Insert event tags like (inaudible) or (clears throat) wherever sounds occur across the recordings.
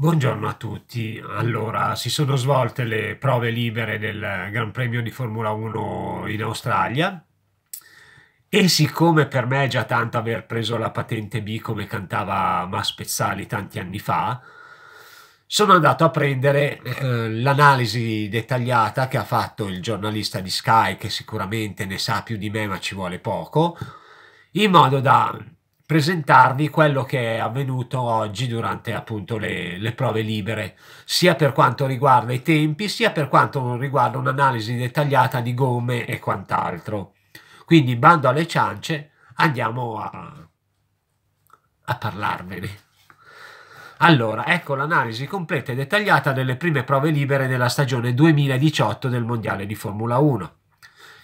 Buongiorno a tutti. Allora, si sono svolte le prove libere del Gran Premio di Formula 1 in Australia e siccome per me è già tanto aver preso la patente B come cantava Mas Pezzali tanti anni fa, sono andato a prendere eh, l'analisi dettagliata che ha fatto il giornalista di Sky, che sicuramente ne sa più di me ma ci vuole poco, in modo da presentarvi quello che è avvenuto oggi durante appunto le, le, prove libere, sia per quanto riguarda i tempi, sia per quanto riguarda un'analisi dettagliata di gomme e quant'altro. Quindi bando alle ciance, andiamo a, a parlarvene. Allora, ecco l'analisi completa e dettagliata delle prime prove libere della stagione 2018 del Mondiale di Formula 1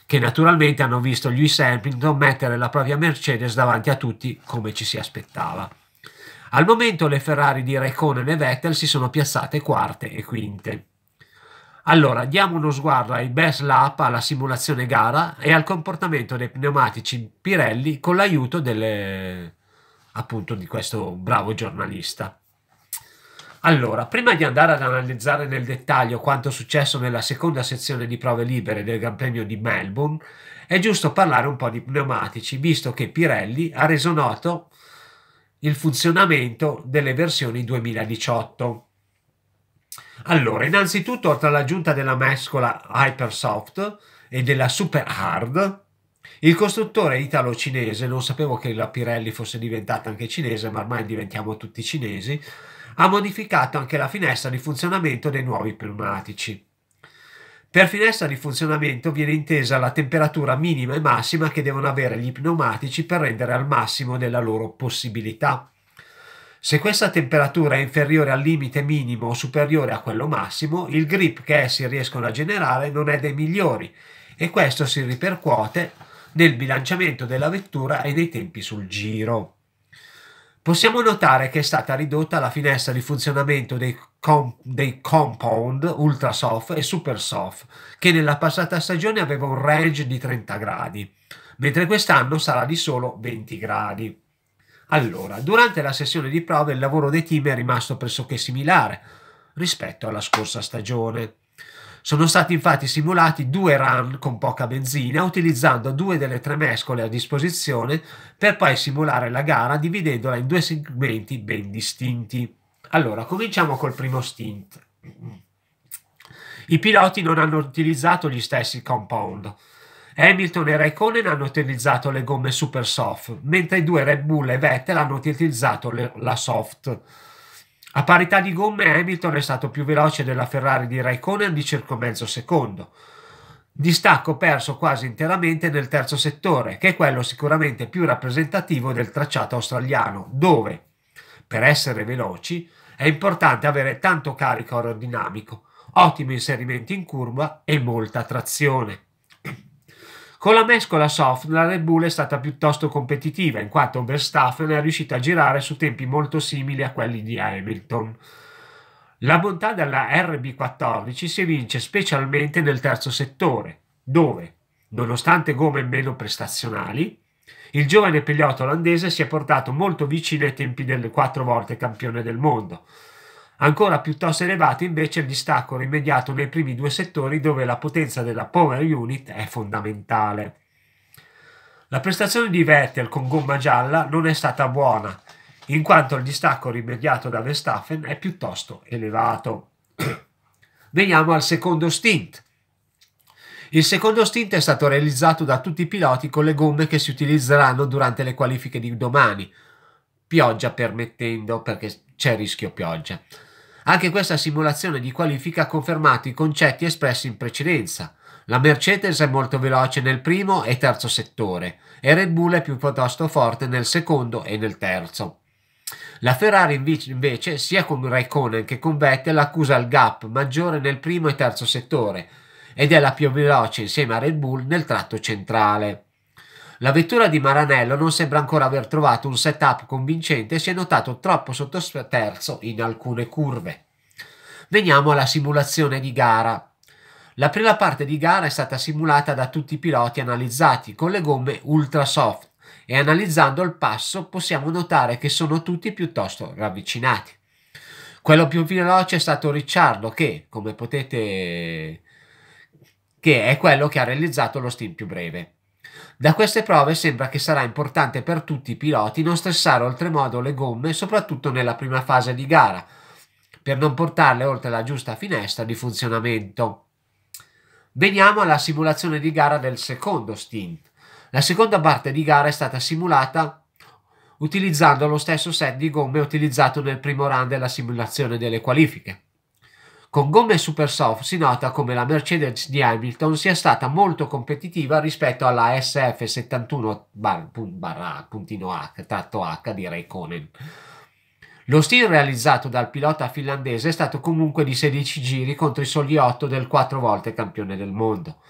che naturalmente hanno visto Lewis Hamilton mettere la propria Mercedes davanti a tutti come ci si aspettava. Al momento le Ferrari di Raikkonen e Vettel si sono piazzate quarte e quinte. Allora, diamo uno sguardo ai best lap, alla simulazione gara e al comportamento dei pneumatici Pirelli con l'aiuto appunto di questo bravo giornalista. Allora, prima di andare ad analizzare nel dettaglio quanto è successo nella seconda sezione di prove libere del Gran Premio di Melbourne, è giusto parlare un po' di pneumatici, visto che Pirelli ha reso noto il funzionamento delle versioni 2018. Allora, innanzitutto, tra l'aggiunta della mescola Hypersoft e della Super Hard, il costruttore italo-cinese, non sapevo che la Pirelli fosse diventata anche cinese, ma ormai diventiamo tutti cinesi, ha modificato anche la finestra di funzionamento dei nuovi pneumatici. Per finestra di funzionamento viene intesa la temperatura minima e massima che devono avere gli pneumatici per rendere al massimo della loro possibilità. Se questa temperatura è inferiore al limite minimo o superiore a quello massimo, il grip che essi riescono a generare non è dei migliori e questo si ripercuote nel bilanciamento della vettura e nei tempi sul giro possiamo notare che è stata ridotta la finestra di funzionamento dei, com dei compound ultra soft e super soft, che nella passata stagione aveva un range di 30 gradi, mentre quest'anno sarà di solo 20 gradi. Allora, durante la sessione di prove il lavoro dei team è rimasto pressoché similare rispetto alla scorsa stagione. Sono stati infatti simulati due run con poca benzina utilizzando due delle tre mescole a disposizione per poi simulare la gara dividendola in due segmenti ben distinti. Allora, cominciamo col primo stint. I piloti non hanno utilizzato gli stessi compound. Hamilton e Raikkonen hanno utilizzato le gomme super soft, mentre i due Red Bull e Vettel hanno utilizzato le, la soft. A parità di gomme Hamilton è stato più veloce della Ferrari di Raikkonen di circa mezzo secondo. Distacco perso quasi interamente nel terzo settore, che è quello sicuramente più rappresentativo del tracciato australiano, dove, per essere veloci, è importante avere tanto carico aerodinamico, ottimi inserimenti in curva e molta trazione. Con la mescola soft la Red Bull è stata piuttosto competitiva in quanto Verstappen è riuscito a girare su tempi molto simili a quelli di Hamilton. La bontà della RB14 si evince specialmente nel terzo settore, dove, nonostante gomme meno prestazionali, il giovane pilota olandese si è portato molto vicino ai tempi del quattro volte campione del mondo, Ancora piuttosto elevato invece il distacco rimediato nei primi due settori dove la potenza della power unit è fondamentale. La prestazione di Vettel con gomma gialla non è stata buona, in quanto il distacco rimediato da Verstappen è piuttosto elevato. (clears throat) Veniamo al secondo stint. Il secondo stint è stato realizzato da tutti i piloti con le gomme che si utilizzeranno durante le qualifiche di domani, pioggia permettendo perché c'è rischio pioggia. Anche questa simulazione di qualifica ha confermato i concetti espressi in precedenza. La Mercedes è molto veloce nel primo e terzo settore e Red Bull è piuttosto forte nel secondo e nel terzo. La Ferrari invece, sia con Raikkonen che con Vettel, accusa il gap maggiore nel primo e terzo settore ed è la più veloce insieme a Red Bull nel tratto centrale. La vettura di Maranello non sembra ancora aver trovato un setup convincente e si è notato troppo sottosterzo in alcune curve. Veniamo alla simulazione di gara. La prima parte di gara è stata simulata da tutti i piloti analizzati con le gomme ultra soft e analizzando il passo possiamo notare che sono tutti piuttosto ravvicinati. Quello più veloce è stato Ricciardo che, come potete, che è quello che ha realizzato lo steam più breve. Da queste prove sembra che sarà importante per tutti i piloti non stressare oltremodo le gomme, soprattutto nella prima fase di gara, per non portarle oltre la giusta finestra di funzionamento. Veniamo alla simulazione di gara del secondo stint. La seconda parte di gara è stata simulata utilizzando lo stesso set di gomme utilizzato nel primo run della simulazione delle qualifiche. Con gomme super soft si nota come la Mercedes di Hamilton sia stata molto competitiva rispetto alla SF71 bar, bar, H, tratto H di Raikkonen. Lo stile realizzato dal pilota finlandese è stato comunque di 16 giri contro i soli 8 del 4 volte campione del mondo.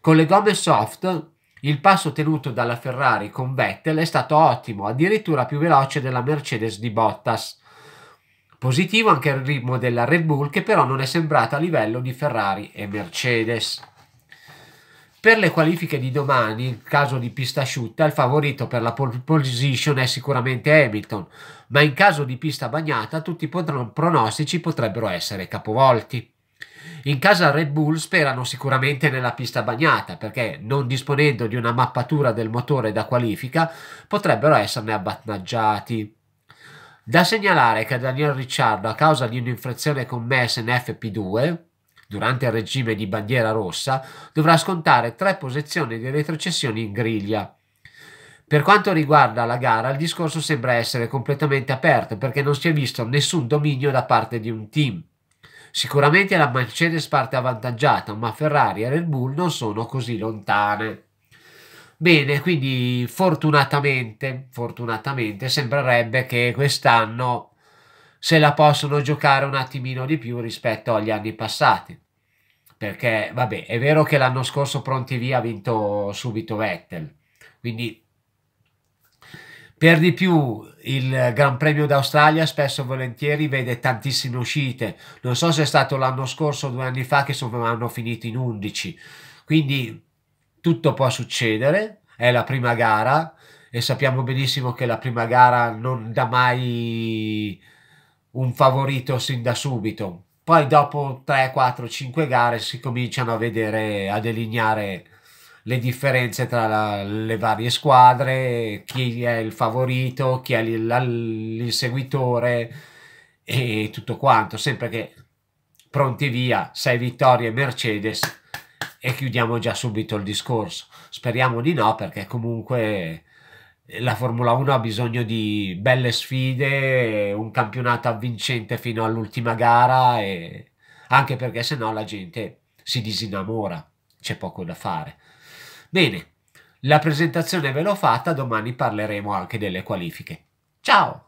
Con le gomme soft, il passo tenuto dalla Ferrari con Vettel è stato ottimo, addirittura più veloce della Mercedes di Bottas. Positivo anche il ritmo della Red Bull che però non è sembrata a livello di Ferrari e Mercedes. Per le qualifiche di domani, in caso di pista asciutta, il favorito per la pole position è sicuramente Hamilton, ma in caso di pista bagnata tutti i pronostici potrebbero essere capovolti. In casa Red Bull sperano sicuramente nella pista bagnata perché non disponendo di una mappatura del motore da qualifica potrebbero esserne avvantaggiati. Da segnalare che Daniel Ricciardo, a causa di un'infrazione commessa in FP2, durante il regime di bandiera rossa, dovrà scontare tre posizioni di retrocessione in griglia. Per quanto riguarda la gara, il discorso sembra essere completamente aperto perché non si è visto nessun dominio da parte di un team. Sicuramente la Mercedes parte avvantaggiata, ma Ferrari e Red Bull non sono così lontane. Bene, quindi fortunatamente, fortunatamente sembrerebbe che quest'anno se la possono giocare un attimino di più rispetto agli anni passati. Perché, vabbè, è vero che l'anno scorso Pronti Via ha vinto subito Vettel, quindi per di più il Gran Premio d'Australia spesso e volentieri vede tantissime uscite. Non so se è stato l'anno scorso o due anni fa che sono, hanno finito in 11. Quindi tutto può succedere, è la prima gara e sappiamo benissimo che la prima gara non dà mai un favorito sin da subito. Poi dopo 3, 4, 5 gare si cominciano a vedere, a delineare le differenze tra la, le varie squadre, chi è il favorito, chi è l'inseguitore e tutto quanto, sempre che pronti via, 6 vittorie Mercedes, e chiudiamo già subito il discorso. Speriamo di no perché comunque la Formula 1 ha bisogno di belle sfide, un campionato avvincente fino all'ultima gara e anche perché se no la gente si disinnamora, c'è poco da fare. Bene, la presentazione ve l'ho fatta, domani parleremo anche delle qualifiche. Ciao!